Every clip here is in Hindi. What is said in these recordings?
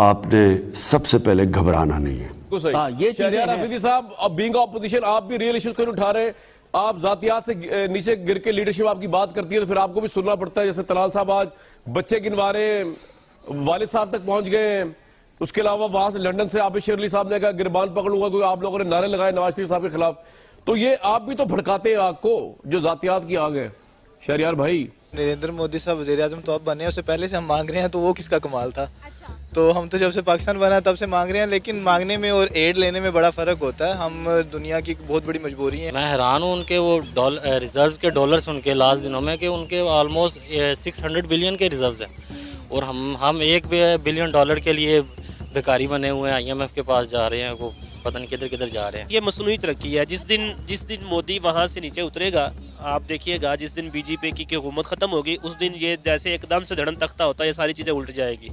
आपने सबसे पहले घबराना नहीं है हाँ, ये साहब अब ऑपोजिशन आप भी रियल इश्यूज को उठा रहे आप जातियात से नीचे गिर के लीडरशिप आपकी बात करती है तो फिर आपको भी सुनना पड़ता है जैसे तलाल साहब आज बच्चे गिनवा रहे वालिद साहब तक पहुंच गए उसके अलावा वहां से लंदन से आप शेर अली साहब ने कहा गिरबान पकड़ूंगा क्योंकि आप लोगों ने नारे लगाए नवाज शरीफ साहब के खिलाफ तो ये आप भी तो भड़काते हैं आग को जो जातियात की आग है शहरियार भाई नरेंद्र मोदी साहब वजे अजम तो अब बने उससे पहले से हम मांग रहे हैं तो वो किसका कमाल था अच्छा। तो हम तो जब से पाकिस्तान बना तब से मांग रहे हैं लेकिन मांगने में और एड लेने में बड़ा फ़र्क होता है हम दुनिया की बहुत बड़ी मजबूरी है मैं हैरान हूँ उनके वो रिजर्व के डॉलर उनके लास्ट दिनों में कि उनके ऑलमोस्ट सिक्स हंड्रेड बिलियन के रिजर्व हैं और हम हम एक बिलियन डॉलर के लिए भिकारी बने हुए हैं आई के पास जा रहे हैं वो पता नहीं किधर किधर जा रहे हैं ये मसनू तरक्की है जिस दिन जिस दिन मोदी वहाँ से नीचे उतरेगा आप देखिएगा जिस दिन बीजेपी की हुकूमत ख़त्म होगी उस दिन ये जैसे एकदम से धड़न तख्ता होता है ये सारी चीज़ें उल्ट जाएगी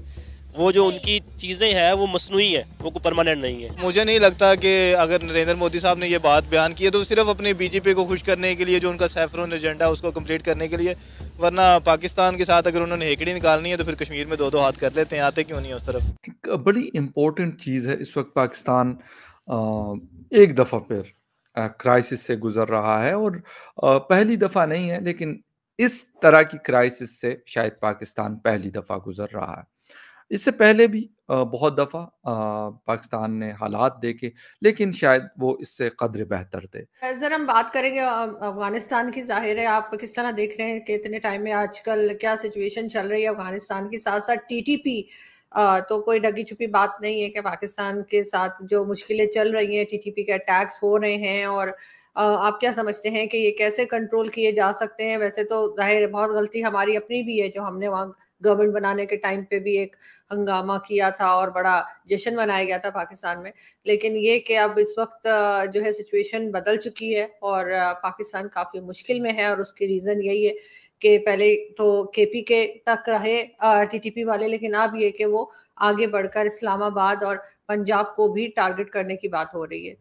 वो जो उनकी चीज़ें हैं वो मसनू है वो को परमानेंट नहीं है मुझे नहीं लगता कि अगर नरेंद्र मोदी साहब ने ये बात बयान की है तो सिर्फ अपने बीजेपी को खुश करने के लिए जो उनका सैफरोन एजेंडा उसको कंप्लीट करने के लिए वरना पाकिस्तान के साथ अगर उन्होंने हेकड़ी निकालनी है तो फिर कश्मीर में दो दो हाथ कर लेते हैं आते क्यों नहीं है उस तरफ एक बड़ी इम्पोर्टेंट चीज़ है इस वक्त पाकिस्तान एक दफ़ा फिर क्राइसिस से गुजर रहा है और पहली दफ़ा नहीं है लेकिन इस तरह की क्राइसिस से शायद पाकिस्तान पहली दफ़ा गुजर रहा है इससे पहले भी बहुत दफ़ा पाकिस्तान ने हालात देखे लेकिन शायद वो इससे कदर बेहतर थे सर हम बात करेंगे अफगानिस्तान की जाहिर है आप किस तरह देख रहे हैं कि इतने टाइम में आजकल क्या सिचुएशन चल रही है अफगानिस्तान के साथ साथ टीटीपी टी तो कोई डगी छुपी बात नहीं है कि पाकिस्तान के साथ जो मुश्किलें चल रही हैं टीटीपी के अटैक्स हो रहे हैं और आप क्या समझते हैं कि ये कैसे कंट्रोल किए जा सकते हैं वैसे तो जाहिर है बहुत गलती हमारी अपनी भी है जो हमने वहाँ गवर्नमेंट बनाने के टाइम पे भी एक हंगामा किया था और बड़ा जश्न मनाया गया था पाकिस्तान में लेकिन ये कि अब इस वक्त जो है सिचुएशन बदल चुकी है और पाकिस्तान काफ़ी मुश्किल में है और उसकी रीज़न यही है के पहले तो केपी के तक रहे टीटीपी वाले लेकिन अब ये कि वो आगे बढ़कर इस्लामाबाद और पंजाब को भी टारगेट करने की बात हो रही है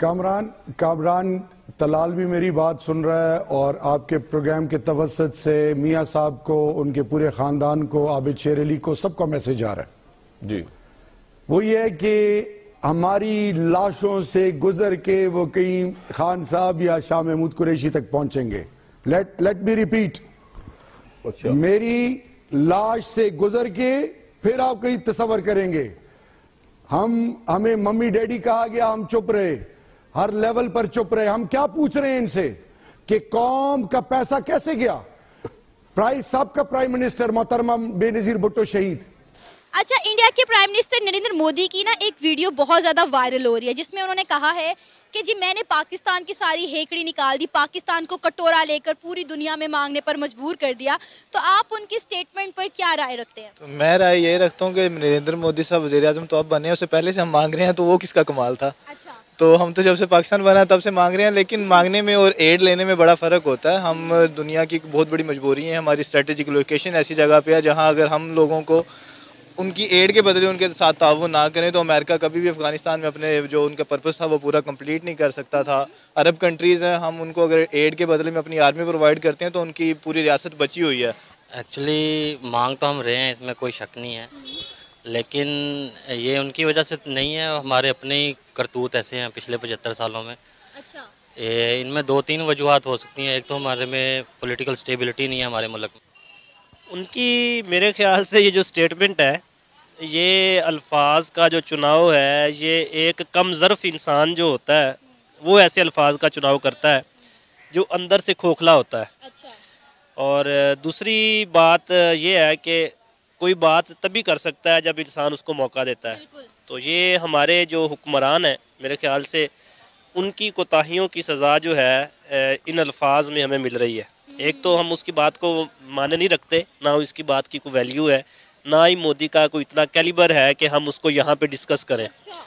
कामरान कामरान तलाल भी मेरी बात सुन रहा है और आपके प्रोग्राम के तवसत से मियाँ साहब को उनके पूरे खानदान को आबिद शेर अली को सबको मैसेज आ रहा है जी वो ये है कि हमारी लाशों से गुजर के वो कहीं खान साहब या शाह महमूद कुरैशी तक पहुंचेंगे लेट लेट बी रिपीट अच्छा। मेरी लाश से गुजर के फिर आप कहीं तस्वर करेंगे हम हमें मम्मी डैडी कहा गया हम चुप रहे हर लेवल पर चुप रहे हम क्या पूछ रहे हैं इनसे कि कौम का पैसा कैसे गया प्राइस साहब का प्राइम मिनिस्टर मोहतरमा बेनजीर भुट्टो शहीद अच्छा इंडिया के प्राइम मिनिस्टर नरेंद्र मोदी की ना एक वीडियो बहुत ज़्यादा वायरल हो रही है जिसमें उन्होंने कहा है कि जी मैंने पाकिस्तान की सारी हेकड़ी निकाल दी पाकिस्तान को कटोरा लेकर पूरी दुनिया में मांगने पर मजबूर कर दिया तो आप उनकी स्टेटमेंट पर क्या राय रखते हैं तो मैं राय ये रखता हूँ कि नरेंद्र मोदी साहब वजे अजम तो अब बने उससे पहले से हम मांग रहे हैं तो वो किसका कमाल था अच्छा तो हम तो जब से पाकिस्तान बना तब से मांग रहे हैं लेकिन मांगने में और एड लेने में बड़ा फ़र्क होता है हम दुनिया की बहुत बड़ी मजबूरी है हमारी स्ट्रेटेजिक लोकेशन ऐसी जगह पर है जहाँ अगर हम लोगों को उनकी एड के बदले उनके साथ ताउन ना करें तो अमेरिका कभी भी अफ़गानिस्तान में अपने जो उनका पर्पज़ था वो पूरा कंप्लीट नहीं कर सकता था अरब कंट्रीज़ हैं हम उनको अगर एड के बदले में अपनी आर्मी प्रोवाइड करते हैं तो उनकी पूरी रियासत बची हुई है एक्चुअली मांग तो हम रहे हैं इसमें कोई शक नहीं है लेकिन ये उनकी वजह से नहीं है हमारे अपने ही करतूत ऐसे हैं पिछले पचहत्तर सालों में अच्छा इनमें दो तीन वजूहत हो सकती हैं एक तो हमारे में पॉलिटिकल स्टेबिलिटी नहीं है हमारे मुल्क में उनकी मेरे ख्याल से ये जो स्टेटमेंट है ये अल्फाज का जो चुनाव है ये एक कम ज़र्फ़ इंसान जो होता है वो ऐसे अल्फाज का चुनाव करता है जो अंदर से खोखला होता है अच्छा। और दूसरी बात ये है कि कोई बात तभी कर सकता है जब इंसान उसको मौका देता है तो ये हमारे जो हुक्मरान हैं मेरे ख्याल से उनकी कोताहियों की सज़ा जो है इन अल्फाज में हमें मिल रही है एक तो हम उसकी बात को माने नहीं रखते ना उसकी बात की कोई वैल्यू है ना ही मोदी का कोई इतना कैलिबर है कि हम उसको यहाँ पे डिस्कस करें अच्छा।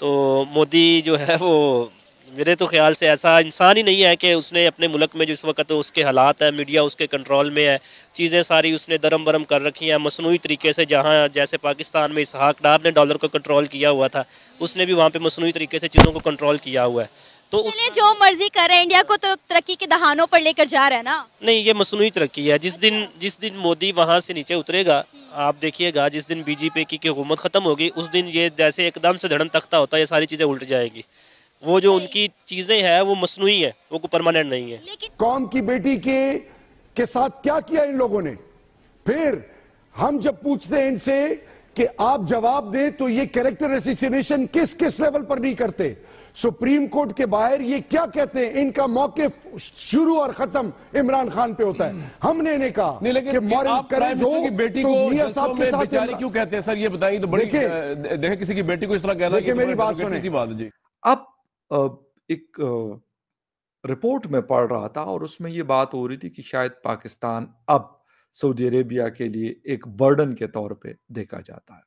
तो मोदी जो है वो मेरे तो ख्याल से ऐसा इंसान ही नहीं है कि उसने अपने मुल्क में जिस वक्त तो उसके हालात हैं मीडिया उसके कंट्रोल में है चीज़ें सारी उसने दरम बरम कर रखी हैं मसनू तरीके से जहाँ जैसे पाकिस्तान में इसहाक डार ने डॉलर को कंट्रोल किया हुआ था उसने भी वहाँ पर मसनू तरीके से चीज़ों को कंट्रोल किया हुआ है तो चलिए जो मर्जी कर रहे हैं इंडिया को तो तरक्की के दहानों पर लेकर जा रहा है ना नहीं ये मसनू तरक्की है जिस अच्छा। दिन जिस दिन मोदी वहाँ से नीचे उतरेगा आप देखिएगा जिस दिन बीजेपी की हुकूमत खत्म होगी उस दिन ये जैसे एकदम से धड़न तख्ता होता है ये सारी चीजें उल्ट जाएगी वो जो उनकी चीजें हैं वो मसनू है वो परमानेंट नहीं है कौन की बेटी के के साथ क्या किया इन लोगों ने फिर हम जब पूछते हैं इनसे कि आप जवाब दें तो ये कैरेक्टर एसोसिएशन किस किस लेवल पर नहीं करते सुप्रीम कोर्ट के बाहर ये क्या कहते हैं इनका मौके शुरू और खत्म इमरान खान पे होता है हमने ने कहा लेकिन कि की बेटी तो को साहब के साथ क्यों कहते हैं सर ये बताइए तो बड़ी देखे किसी की बेटी को इस तरह कहना देखिए मेरी बात सुने बात जी अब एक रिपोर्ट में पढ़ रहा था और उसमें ये बात हो रही थी कि शायद पाकिस्तान अब सऊदी अरेबिया के लिए एक बर्डन के तौर पे देखा जाता है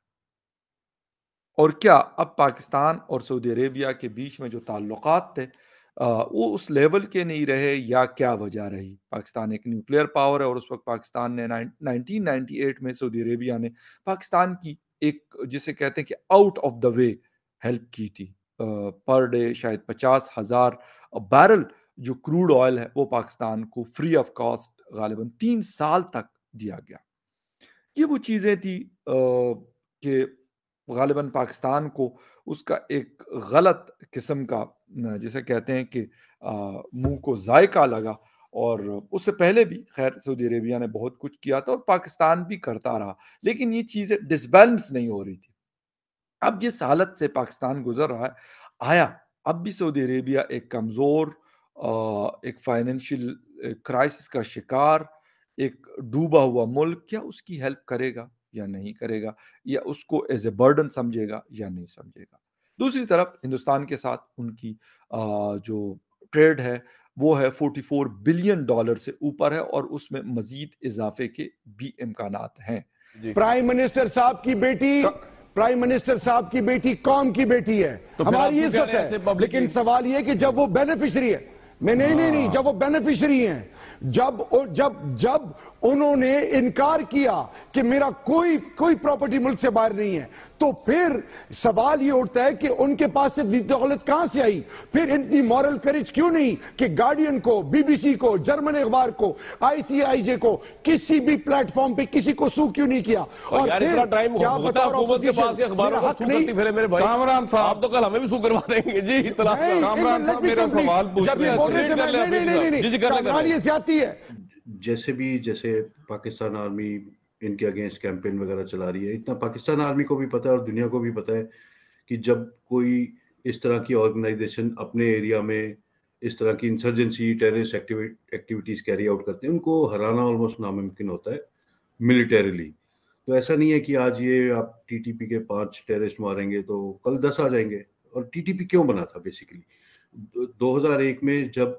और क्या अब पाकिस्तान और सऊदी अरेबिया के बीच में जो ताल्लुक थे वो उस लेवल के नहीं रहे या क्या वजह रही पाकिस्तान एक न्यूक्लियर पावर है और उस वक्त पाकिस्तान ने 1998 में सऊदी अरेबिया ने पाकिस्तान की एक जिसे कहते हैं कि out of the way help की थी पर डे शायद पचास हज़ार बैरल जो क्रूड ऑयल है वो पाकिस्तान को फ्री ऑफ कॉस्ट गालिबा तीन साल तक दिया गया ये वो चीज़ें थी कि गालिबा पाकिस्तान को उसका एक गलत किस्म का जिसे कहते हैं कि मुंह को जायका लगा और उससे पहले भी खैर सऊदी अरेबिया ने बहुत कुछ किया था और पाकिस्तान भी करता रहा लेकिन ये चीज़ें डिसबैलेंस नहीं हो रही थी अब जिस हालत से पाकिस्तान गुजर रहा है आया अब भी सऊदी अरेबिया एक कमज़ोर एक फाइनेंशियल क्राइसिस का शिकार एक डूबा हुआ मुल्क क्या उसकी हेल्प करेगा या नहीं करेगा या उसको एज ए बर्डन समझेगा या नहीं समझेगा दूसरी तरफ हिंदुस्तान के साथ उनकी जो ट्रेड है वो है 44 बिलियन डॉलर से ऊपर है और उसमें मजीद इजाफे के भी इम्कान हैं प्राइम मिनिस्टर साहब की बेटी प्राइम तो मिनिस्टर साहब की बेटी कौम की बेटी है तो हमारी इज्जत है लेकिन सवाल यह कि जब वो बेनिफिशरी है मैं नहीं नहीं नहीं हाँ। जब वो बेनिफिशरी हैं जब जब जब उन्होंने इनकार किया कि मेरा कोई कोई प्रॉपर्टी मुल्क से बाहर नहीं है तो फिर सवाल ये उठता है कि उनके पास से दौलत कहां से आई फिर इतनी मॉरल करेज क्यों नहीं कि गार्डियन को बीबीसी को जर्मन अखबार को आईसीआईजे को किसी भी प्लेटफॉर्म पे किसी को सू क्यों नहीं किया और कामरान साहब तो कल हमें भी सू करवा देंगे जी साहब सवाल नहीं नहीं नहीं नहीं ज्यादा है जैसे भी जैसे पाकिस्तान आर्मी इनके अगेंस्ट कैंपेन वगैरह चला रही है इतना पाकिस्तान आर्मी को भी पता है और दुनिया को भी पता है कि जब कोई इस तरह की ऑर्गेनाइजेशन अपने एरिया में इस तरह की insurgency terrorist activities carry out करते हैं उनको हराना ऑलमोस्ट नामुमकिन होता है मिलिटेरिली तो ऐसा नहीं है कि आज ये आप टीटीपी के पांच टेररिस्ट मारेंगे तो कल दस आ जाएंगे और टीटीपी क्यों बना था बेसिकली 2001 में जब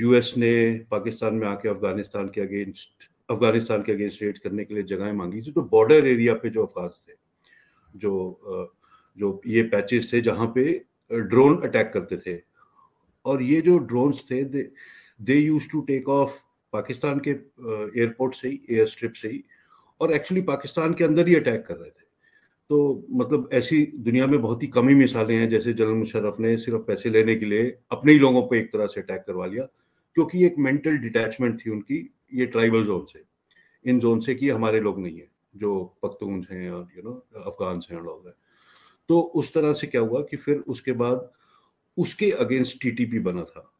यूएस ने पाकिस्तान में आके अफगानिस्तान के अगेंस्ट अफगानिस्तान के अगेंस्ट रेड करने के लिए जगहें मांगी थी तो बॉर्डर एरिया पे जो अफगान थे जो जो ये पैचेस थे जहां पे ड्रोन अटैक करते थे और ये जो ड्रोन्स थे they use to take off Pakistan के एयरपोर्ट से ही एयर स्ट्रिप से ही और एक्चुअली पाकिस्तान के अंदर ही अटैक कर रहे थे तो मतलब ऐसी दुनिया में बहुत ही कम ही मिसालें हैं जैसे जनरल मुशर्रफ ने सिर्फ पैसे लेने के लिए अपने ही लोगों पर एक तरह से अटैक करवा लिया क्योंकि एक मेंटल डिटैचमेंट थी उनकी ये ट्राइबल जोन से इन जोन से कि हमारे लोग नहीं है जो पख्तून हैं और यू नो अफगान हैं लोग हैं तो उस तरह से क्या हुआ कि फिर उसके बाद उसके अगेंस्ट टीटीपी बना था